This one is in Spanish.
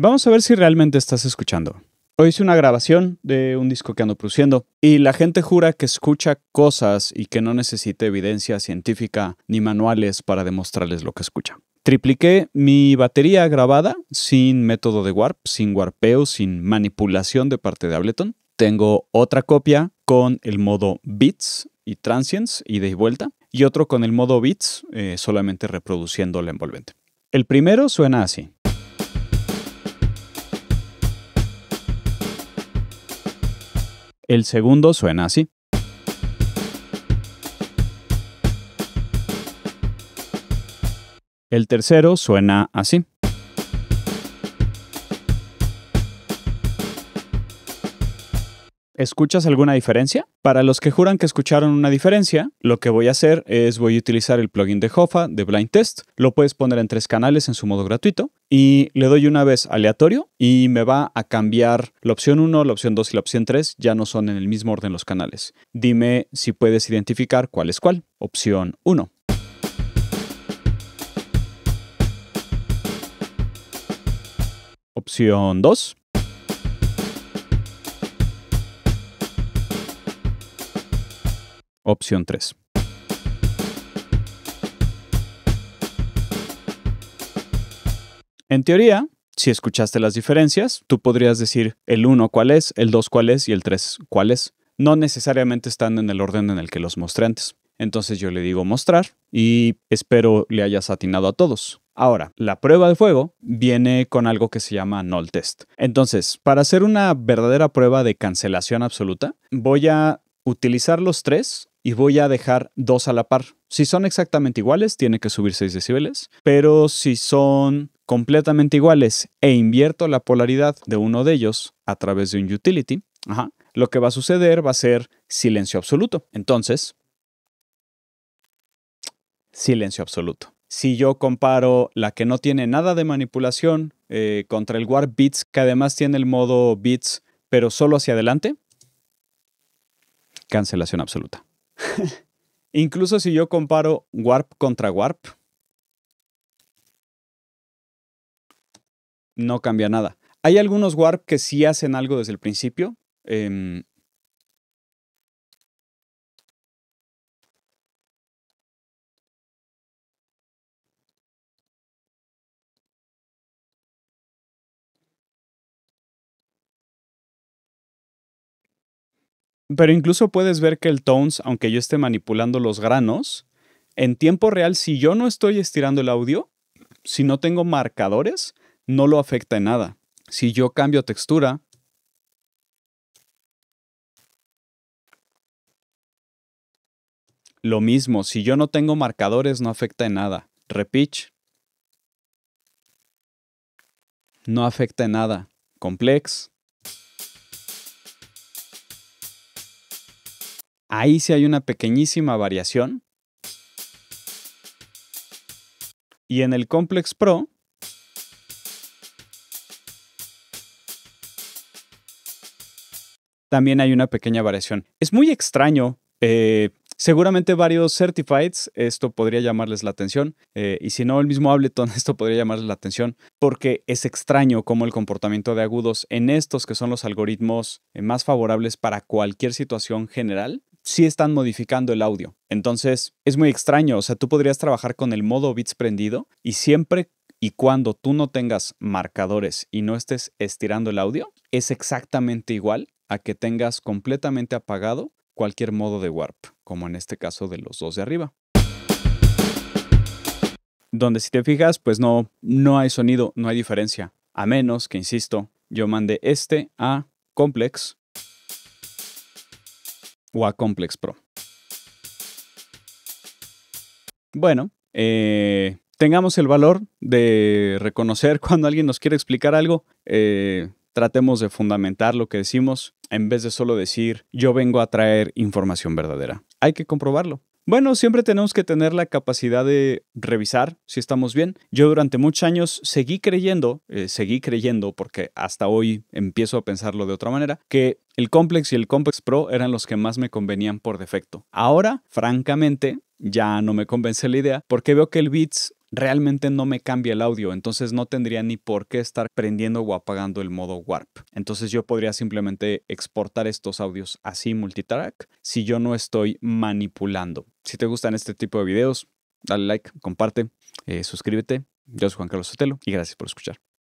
Vamos a ver si realmente estás escuchando. Hoy hice una grabación de un disco que ando produciendo y la gente jura que escucha cosas y que no necesita evidencia científica ni manuales para demostrarles lo que escucha. Tripliqué mi batería grabada sin método de warp, sin warpeo, sin manipulación de parte de Ableton. Tengo otra copia con el modo Beats y Transients, y y vuelta, y otro con el modo Beats, eh, solamente reproduciendo la envolvente. El primero suena así. El segundo suena así. El tercero suena así. ¿Escuchas alguna diferencia? Para los que juran que escucharon una diferencia, lo que voy a hacer es voy a utilizar el plugin de Hoffa de Blind Test. Lo puedes poner en tres canales en su modo gratuito y le doy una vez aleatorio y me va a cambiar la opción 1, la opción 2 y la opción 3. Ya no son en el mismo orden los canales. Dime si puedes identificar cuál es cuál. Opción 1. Opción 2. Opción 3. En teoría, si escuchaste las diferencias, tú podrías decir el 1 cuál es, el 2 cuál es y el 3 cuál es. No necesariamente están en el orden en el que los mostré antes. Entonces yo le digo mostrar y espero le hayas atinado a todos. Ahora, la prueba de fuego viene con algo que se llama null test. Entonces, para hacer una verdadera prueba de cancelación absoluta, voy a utilizar los tres y voy a dejar dos a la par. Si son exactamente iguales, tiene que subir 6 decibeles, pero si son completamente iguales e invierto la polaridad de uno de ellos a través de un utility, lo que va a suceder va a ser silencio absoluto. Entonces, silencio absoluto. Si yo comparo la que no tiene nada de manipulación eh, contra el War Beats, que además tiene el modo Bits, pero solo hacia adelante, cancelación absoluta. Incluso si yo comparo Warp contra Warp, no cambia nada. Hay algunos Warp que sí hacen algo desde el principio. Eh, Pero incluso puedes ver que el tones, aunque yo esté manipulando los granos, en tiempo real, si yo no estoy estirando el audio, si no tengo marcadores, no lo afecta en nada. Si yo cambio textura, lo mismo, si yo no tengo marcadores, no afecta en nada. Repitch, no afecta en nada. Complex, ahí sí hay una pequeñísima variación. Y en el Complex Pro, también hay una pequeña variación. Es muy extraño. Eh, seguramente varios certifieds, esto podría llamarles la atención. Eh, y si no, el mismo Ableton, esto podría llamarles la atención. Porque es extraño cómo el comportamiento de agudos en estos que son los algoritmos eh, más favorables para cualquier situación general si están modificando el audio. Entonces, es muy extraño, o sea, tú podrías trabajar con el modo bits prendido y siempre y cuando tú no tengas marcadores y no estés estirando el audio, es exactamente igual a que tengas completamente apagado cualquier modo de warp, como en este caso de los dos de arriba. Donde si te fijas, pues no, no hay sonido, no hay diferencia, a menos que, insisto, yo mande este a complex o a Complex Pro. Bueno, eh, tengamos el valor de reconocer cuando alguien nos quiere explicar algo. Eh, tratemos de fundamentar lo que decimos en vez de solo decir yo vengo a traer información verdadera. Hay que comprobarlo. Bueno, siempre tenemos que tener la capacidad de revisar si estamos bien. Yo durante muchos años seguí creyendo, eh, seguí creyendo porque hasta hoy empiezo a pensarlo de otra manera, que el Complex y el Complex Pro eran los que más me convenían por defecto. Ahora, francamente, ya no me convence la idea porque veo que el Beats realmente no me cambia el audio, entonces no tendría ni por qué estar prendiendo o apagando el modo warp. Entonces yo podría simplemente exportar estos audios así multitrack si yo no estoy manipulando. Si te gustan este tipo de videos, dale like, comparte, eh, suscríbete. Yo soy Juan Carlos Sotelo y gracias por escuchar.